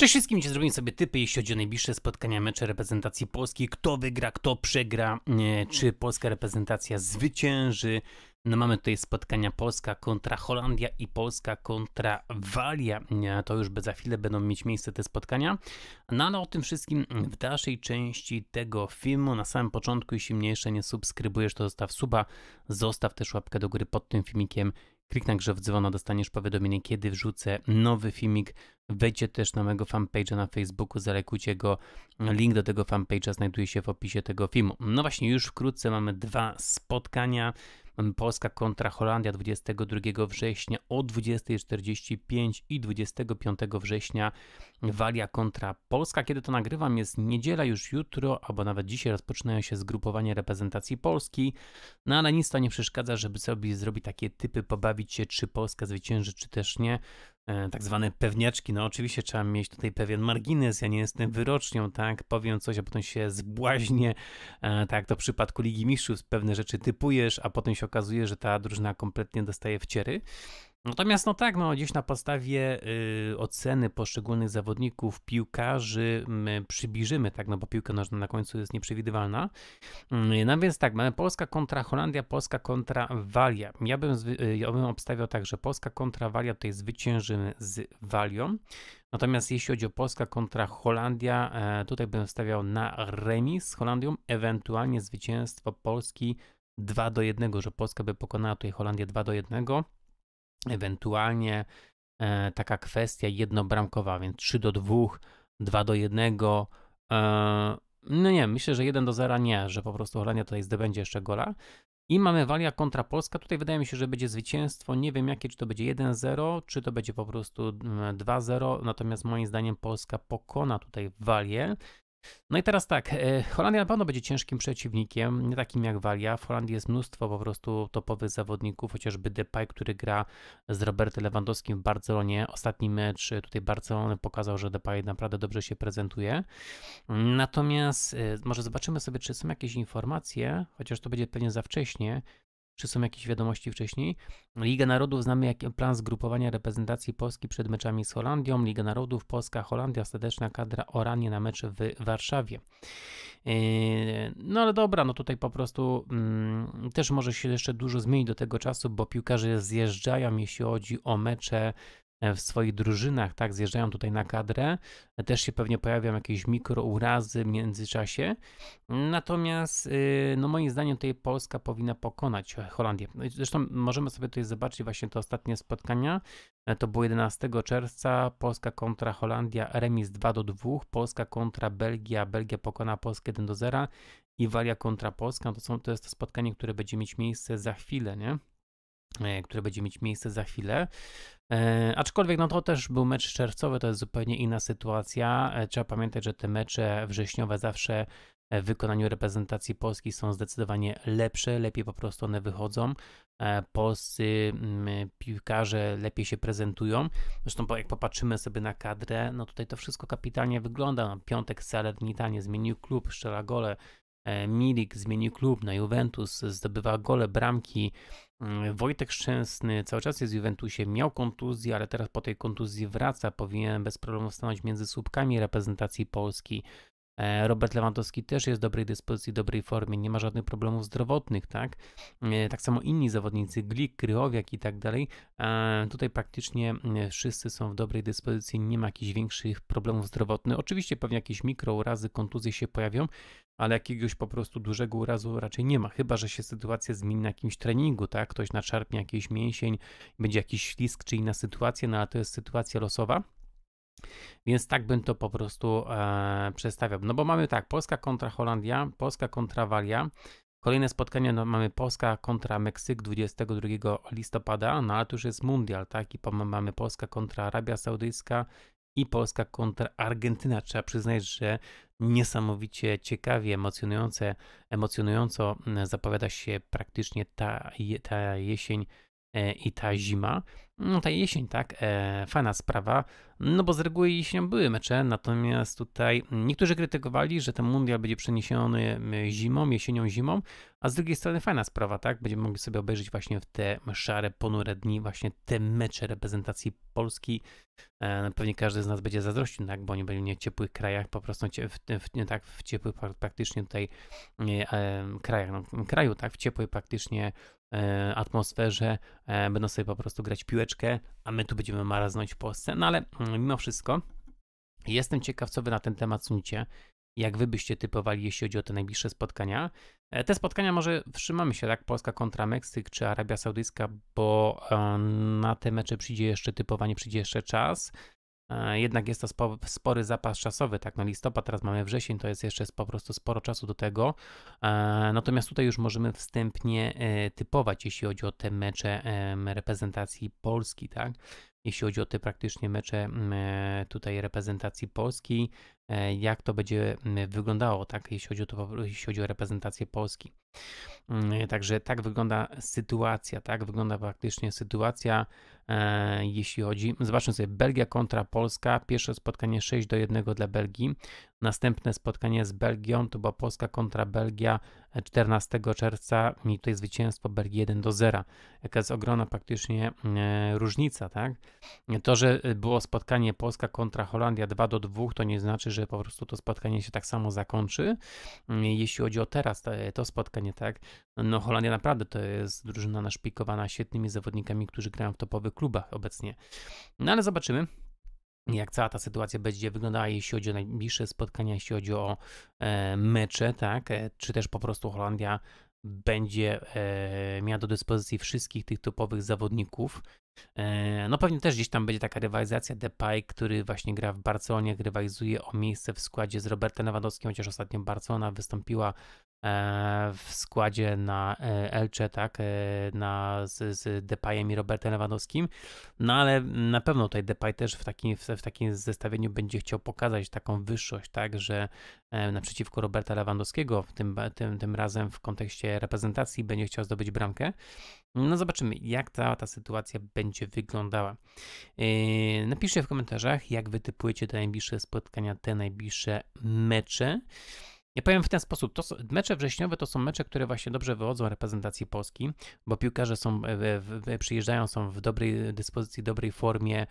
Cześć wszystkim, dzisiaj zrobimy sobie typy, jeśli chodzi o najbliższe spotkania mecze reprezentacji Polski. Kto wygra, kto przegra, czy polska reprezentacja zwycięży. No mamy tutaj spotkania Polska kontra Holandia i Polska kontra Walia. To już za chwilę będą mieć miejsce te spotkania. No, no o tym wszystkim w dalszej części tego filmu. Na samym początku, jeśli mnie jeszcze nie subskrybujesz, to zostaw suba, zostaw też łapkę do góry pod tym filmikiem Kliknij grze w dzwono, dostaniesz powiadomienie, kiedy wrzucę nowy filmik. Wejdźcie też na mojego fanpage'a na Facebooku, zalekujcie go. Link do tego fanpage'a znajduje się w opisie tego filmu. No właśnie, już wkrótce mamy dwa spotkania. Mamy Polska kontra Holandia 22 września o 20.45 i 25 września Walia kontra Polska. Kiedy to nagrywam jest niedziela, już jutro, albo nawet dzisiaj rozpoczynają się zgrupowania reprezentacji Polski, no ale nic to nie przeszkadza, żeby sobie zrobić takie typy, pobawić się, czy Polska zwycięży, czy też nie. E, tak zwane pewniaczki. No oczywiście trzeba mieć tutaj pewien margines, ja nie jestem wyrocznią, tak, powiem coś, a potem się zbłaźnie, tak, to w przypadku Ligi Mistrzów pewne rzeczy typujesz, a potem się okazuje, że ta drużyna kompletnie dostaje w ciery. Natomiast no tak, no gdzieś na podstawie y, oceny poszczególnych zawodników, piłkarzy przybliżymy, tak, no bo piłka nożna na końcu jest nieprzewidywalna. Y, no więc tak, mamy Polska kontra Holandia, Polska kontra Walia. Ja bym, y, ja bym obstawiał tak, że Polska kontra Walia tutaj zwyciężymy z Walią. Natomiast jeśli chodzi o Polska kontra Holandia, e, tutaj bym stawiał na remis z Holandią, ewentualnie zwycięstwo Polski 2 do 1, że Polska by pokonała tutaj Holandię 2 do 1 ewentualnie e, taka kwestia jednobramkowa, więc 3 do 2, 2 do 1. E, no nie, myślę, że 1 do 0 nie, że po prostu Holandia tutaj zdobędzie jeszcze gola. I mamy Walia kontra Polska. Tutaj wydaje mi się, że będzie zwycięstwo. Nie wiem jakie, czy to będzie 1-0, czy to będzie po prostu 2-0. Natomiast moim zdaniem Polska pokona tutaj Walię. No i teraz tak, e, Holandia na pewno będzie ciężkim przeciwnikiem, nie takim jak Walia. W Holandii jest mnóstwo po prostu topowych zawodników, chociażby Depay, który gra z Robertem Lewandowskim w Barcelonie. Ostatni mecz e, tutaj Barcelony pokazał, że Depay naprawdę dobrze się prezentuje. Natomiast e, może zobaczymy sobie, czy są jakieś informacje, chociaż to będzie pewnie za wcześnie, czy są jakieś wiadomości wcześniej. Liga Narodów, znamy jak plan zgrupowania reprezentacji Polski przed meczami z Holandią. Liga Narodów, Polska, Holandia, ostateczna kadra oranie na mecze w Warszawie. Yy, no ale dobra, no tutaj po prostu mm, też może się jeszcze dużo zmienić do tego czasu, bo piłkarze zjeżdżają, jeśli chodzi o mecze E, w swoich drużynach, tak, zjeżdżają tutaj na kadrę, e, też się pewnie pojawią jakieś mikrourazy w międzyczasie. Natomiast, y, no moim zdaniem tutaj Polska powinna pokonać e, Holandię. No zresztą możemy sobie tutaj zobaczyć właśnie te ostatnie spotkania. To było 11 czerwca, Polska kontra Holandia, remis 2 do 2, Polska kontra Belgia, Belgia pokona Polskę 1 do 0 i Walia kontra Polska. To, są, to jest to spotkanie, które będzie mieć miejsce za chwilę, nie? E, które będzie mieć miejsce za chwilę. E, aczkolwiek no to też był mecz czerwcowy, to jest zupełnie inna sytuacja. E, trzeba pamiętać, że te mecze wrześniowe zawsze w wykonaniu reprezentacji Polski są zdecydowanie lepsze, lepiej po prostu one wychodzą. Polscy mm, piłkarze lepiej się prezentują. Zresztą jak popatrzymy sobie na kadrę, no tutaj to wszystko kapitalnie wygląda. No, Piątek Salernitanie zmienił klub, strzela gole, E, Milik zmienił klub na Juventus, zdobywa gole, bramki. Mm, Wojtek Szczęsny cały czas jest w Juventusie, miał kontuzję, ale teraz po tej kontuzji wraca, powinien bez problemu stanąć między słupkami reprezentacji Polski. E, Robert Lewandowski też jest w dobrej dyspozycji, w dobrej formie, nie ma żadnych problemów zdrowotnych, tak? E, tak samo inni zawodnicy, Glik, Krychowiak i tak dalej. E, tutaj praktycznie wszyscy są w dobrej dyspozycji, nie ma jakichś większych problemów zdrowotnych. Oczywiście pewnie jakieś mikrourazy, kontuzje się pojawią, ale jakiegoś po prostu dużego urazu raczej nie ma, chyba że się sytuacja zmieni na jakimś treningu, tak? Ktoś naczarpnie jakiś mięsień, będzie jakiś ślisk czy inna sytuacja, no ale to jest sytuacja losowa. Więc tak bym to po prostu e, No bo mamy tak, Polska kontra Holandia, Polska kontra Walia. Kolejne spotkanie no, mamy Polska kontra Meksyk 22 listopada, no ale to już jest mundial, tak? I mamy Polska kontra Arabia Saudyjska i Polska kontra Argentyna. Trzeba przyznać, że niesamowicie ciekawie, emocjonujące, emocjonująco mm, zapowiada się praktycznie ta, ta jesień e, i ta zima. No ta jesień, tak, e, fajna sprawa, no bo z reguły jesienią były mecze, natomiast tutaj niektórzy krytykowali, że ten mundial będzie przeniesiony zimą, jesienią, zimą, a z drugiej strony fajna sprawa, tak, będziemy mogli sobie obejrzeć właśnie w te szare, ponure dni właśnie te mecze reprezentacji Polski. E, no pewnie każdy z nas będzie zazdrościł, tak, bo oni będą w ciepłych krajach, po prostu w, w, nie, tak, w ciepłych praktycznie tutaj e, e, krajach, no, kraju, tak, w ciepłej praktycznie e, atmosferze, e, będą sobie po prostu grać piłeczkę a my tu będziemy maraznąć w Polsce. No ale mm, mimo wszystko jestem ciekaw, co wy na ten temat sądzicie, jak wy byście typowali, jeśli chodzi o te najbliższe spotkania. E, te spotkania może wstrzymamy się, tak? Polska kontra Meksyk czy Arabia Saudyjska, bo e, na te mecze przyjdzie jeszcze typowanie, przyjdzie jeszcze czas. E, jednak jest to spory zapas czasowy, tak? No listopad, teraz mamy wrzesień, to jest jeszcze po prostu sporo czasu do tego. E, natomiast tutaj już możemy wstępnie e, typować, jeśli chodzi o te mecze reprezentacji Polski, tak? jeśli chodzi o te praktycznie mecze e, tutaj reprezentacji Polski, e, jak to będzie wyglądało, tak, jeśli chodzi o, to, jeśli chodzi o reprezentację Polski. E, także tak wygląda sytuacja, tak wygląda praktycznie sytuacja, jeśli chodzi, zobaczmy sobie, Belgia kontra Polska, pierwsze spotkanie 6 do 1 dla Belgii, Następne spotkanie z Belgią to była Polska kontra Belgia 14 e, czerwca i tutaj zwycięstwo Belgii 1 do 0. Jaka jest ogromna praktycznie e, różnica, tak? To, że e, było spotkanie Polska kontra Holandia 2 do 2, to nie znaczy, że po prostu to spotkanie się tak samo zakończy. Mm, jeśli chodzi o teraz to, spotkanie, tak? No Holandia naprawdę to jest drużyna naszpikowana świetnymi zawodnikami, którzy grają w topowych klubach obecnie. No ale zobaczymy jak cała ta sytuacja będzie wyglądała, jeśli chodzi o najbliższe spotkania, jeśli chodzi o e, mecze, tak? E, czy też po prostu Holandia będzie e, miała do dyspozycji wszystkich tych topowych zawodników. No pewnie też gdzieś tam będzie taka rywalizacja Depay, który właśnie gra w Barcelonie, rywalizuje o miejsce w składzie z Robertem Lewandowskim, chociaż ostatnio Barcelona wystąpiła E, w składzie na e, Elcze, tak, e, na, z, z Depayem i Robertem Lewandowskim, no ale na pewno tutaj Depay też w takim, w, w takim zestawieniu będzie chciał pokazać taką wyższość, tak, że naprzeciwko Roberta Lewandowskiego, tym, tym, tym razem w kontekście reprezentacji będzie chciał zdobyć bramkę. No zobaczymy, jak ta ta sytuacja będzie wyglądała. Yy, napiszcie w komentarzach, jak wy typujecie te najbliższe spotkania, te najbliższe mecze. Ja powiem w ten sposób, to są, mecze wrześniowe to są mecze, które właśnie dobrze wychodzą reprezentacji Polski, bo piłkarze są, e, w, w, przyjeżdżają, są w dobrej dyspozycji, dobrej formie, e,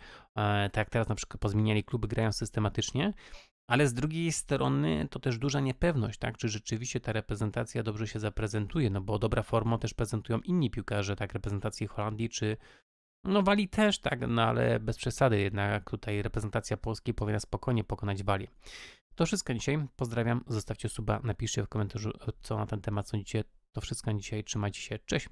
tak jak teraz na przykład pozmieniali kluby, grają systematycznie, ale z drugiej strony to też duża niepewność, tak? Czy rzeczywiście ta reprezentacja dobrze się zaprezentuje? No bo dobra formą też prezentują inni piłkarze, tak? Reprezentacji Holandii czy. No Walii też, tak, no ale bez przesady jednak tutaj reprezentacja Polski powinna spokojnie pokonać Walię. To wszystko dzisiaj. Pozdrawiam. Zostawcie suba, napiszcie w komentarzu, co na ten temat sądzicie. To wszystko dzisiaj. Trzymajcie się. Cześć.